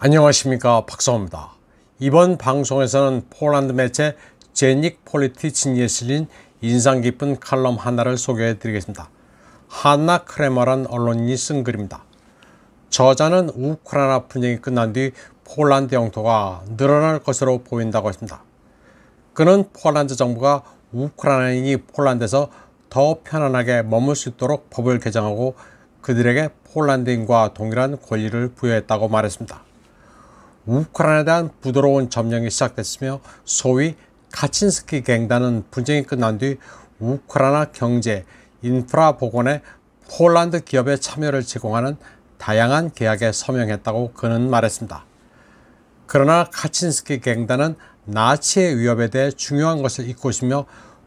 안녕하십니까 박성호입니다. 이번 방송에서는 폴란드 매체 제닉 폴리티친에 실린 인상 깊은 칼럼 하나를 소개해 드리겠습니다. 한나 크레머란 언론인이 쓴 글입니다. 저자는 우크라이나 분쟁이 끝난 뒤 폴란드 영토가 늘어날 것으로 보인다고 했습니다. 그는 폴란드 정부가 우크라이나인이 폴란드에서 더 편안하게 머물 수 있도록 법을 개정하고 그들에게 폴란드인과 동일한 권리를 부여했다고 말했습니다. 우크라이나에 대한 부드러운 점령이 시작됐으며 소위 카친스키 갱단은 분쟁이 끝난 뒤 우크라이나 경제, 인프라 복원에 폴란드 기업의 참여를 제공하는 다양한 계약에 서명했다고 그는 말했습니다. 그러나 카친스키 갱단은 나치의 위협에 대해 중요한 것을 잊고 있으며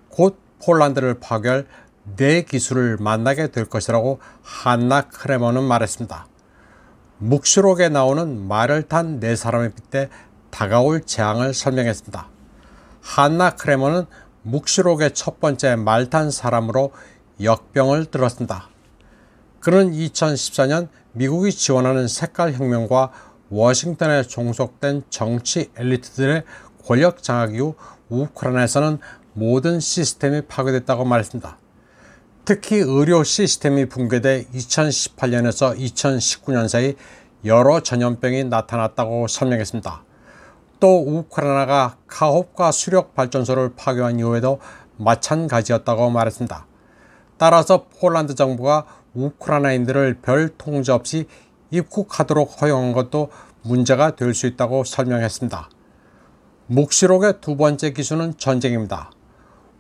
곧 폴란드를 파괴할 내 기술을 만나게 될 것이라고 한나 크레머는 말했습니다. 묵시록에 나오는 말을 탄 네 사람의 빛에 다가올 재앙을 설명했습니다. 한나 크레머는 묵시록의 첫 번째 말 탄 사람으로 역병을 들었습니다. 그는 2014년 미국이 지원하는 색깔혁명과 워싱턴에 종속된 정치 엘리트들의 권력 장악 이후 우크라이나에서는 모든 시스템이 파괴됐다고 말했습니다. 특히 의료 시스템이 붕괴돼 2018년에서 2019년 사이 여러 전염병이 나타났다고 설명했습니다. 또 우크라이나가 카홉과 수력 발전소를 파괴한 이후에도 마찬가지였다고 말했습니다. 따라서 폴란드 정부가 우크라이나인들을 별 통제 없이 입국하도록 허용한 것도 문제가 될 수 있다고 설명했습니다. 묵시록의 두 번째 기수는 전쟁입니다.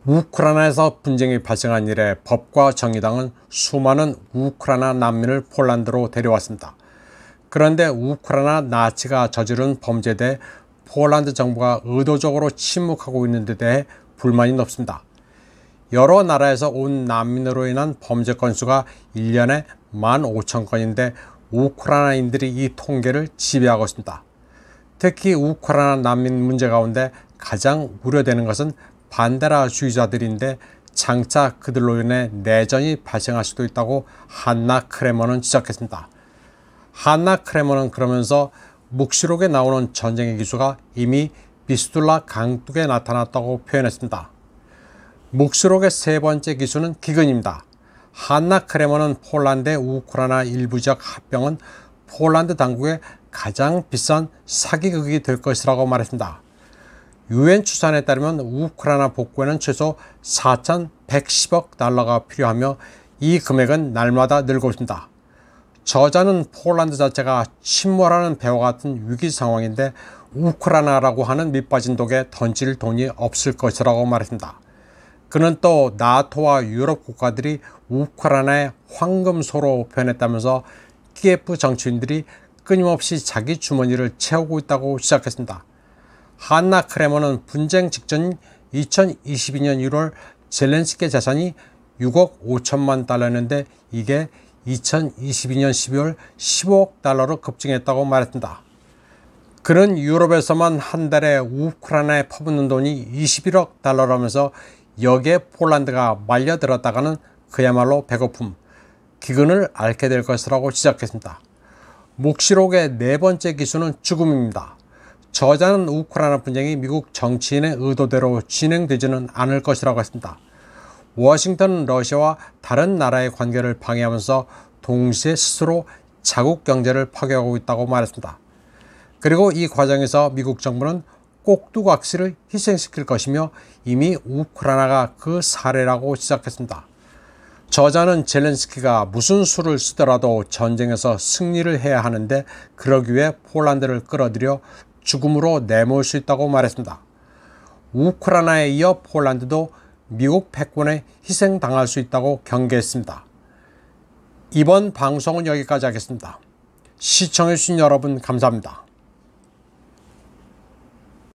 우크라이나에서 분쟁이 발생한 이래 법과 정의당은 수많은 우크라이나 난민을 폴란드로 데려왔습니다. 그런데 우크라이나 나치가 저지른 범죄에 대해 폴란드 정부가 의도적으로 침묵하고 있는 데 대해 불만이 높습니다. 여러 나라에서 온 난민으로 인한 범죄 건수가 1년에 15,000건인데 우크라이나인들이 이 통계를 지배하고 있습니다. 특히 우크라이나 난민 문제 가운데 가장 우려되는 것은 반대라주의자들인데 장차 그들로 인해 내전이 발생할 수도 있다고 한나 크레머는 지적했습니다. 한나 크레머는 그러면서 묵시록에 나오는 전쟁의 기수가 이미 비스둘라 강둑에 나타났다고 표현했습니다. 묵시록의 세 번째 기수는 기근입니다. 한나 크레머는 폴란드의 우크라나 일부 지역 합병은 폴란드 당국의 가장 비싼 사기극이 될 것이라고 말했습니다. 유엔 추산에 따르면 우크라이나 복구에는 최소 4,110억 달러가 필요하며 이 금액은 날마다 늘고 있습니다. 저자는 폴란드 자체가 침몰하는 배와 같은 위기 상황인데 우크라이나라고 하는 밑빠진 독에 던질 돈이 없을 것이라고 말했습니다. 그는 또 나토와 유럽 국가들이 우크라이나의 황금소로 변했다면서 키예프 정치인들이 끊임없이 자기 주머니를 채우고 있다고 시작했습니다. 한나 크레모는 분쟁 직전 2022년 1월 젤렌스키 자산이 6억 5천만 달러였는데 이게 2022년 12월 15억 달러로 급증했다고 말했다. 습니 그는 유럽에서만 한 달에 우크라이나에 퍼붓는 돈이 21억 달러라면서 여기에 폴란드가 말려들었다가는 그야말로 배고픔, 기근을 앓게 될 것이라고 지적했습니다. 묵시록의 네 번째 기수는 죽음입니다. 저자는 우크라이나 분쟁이 미국 정치인의 의도대로 진행되지는 않을 것이라고 했습니다. 워싱턴은 러시아와 다른 나라의 관계를 방해하면서 동시에 스스로 자국 경제를 파괴하고 있다고 말했습니다. 그리고 이 과정에서 미국 정부는 꼭두각시를 희생시킬 것이며 이미 우크라이나가 그 사례라고 시작했습니다. 저자는 젤렌스키가 무슨 수를 쓰더라도 전쟁에서 승리를 해야 하는데 그러기 위해 폴란드를 끌어들여 죽음으로 내몰 수 있다고 말했습니다. 우크라이나에 이어 폴란드도 미국 패권에 희생당할 수 있다고 경계했습니다. 이번 방송은 여기까지 하겠습니다. 시청해주신 여러분 감사합니다.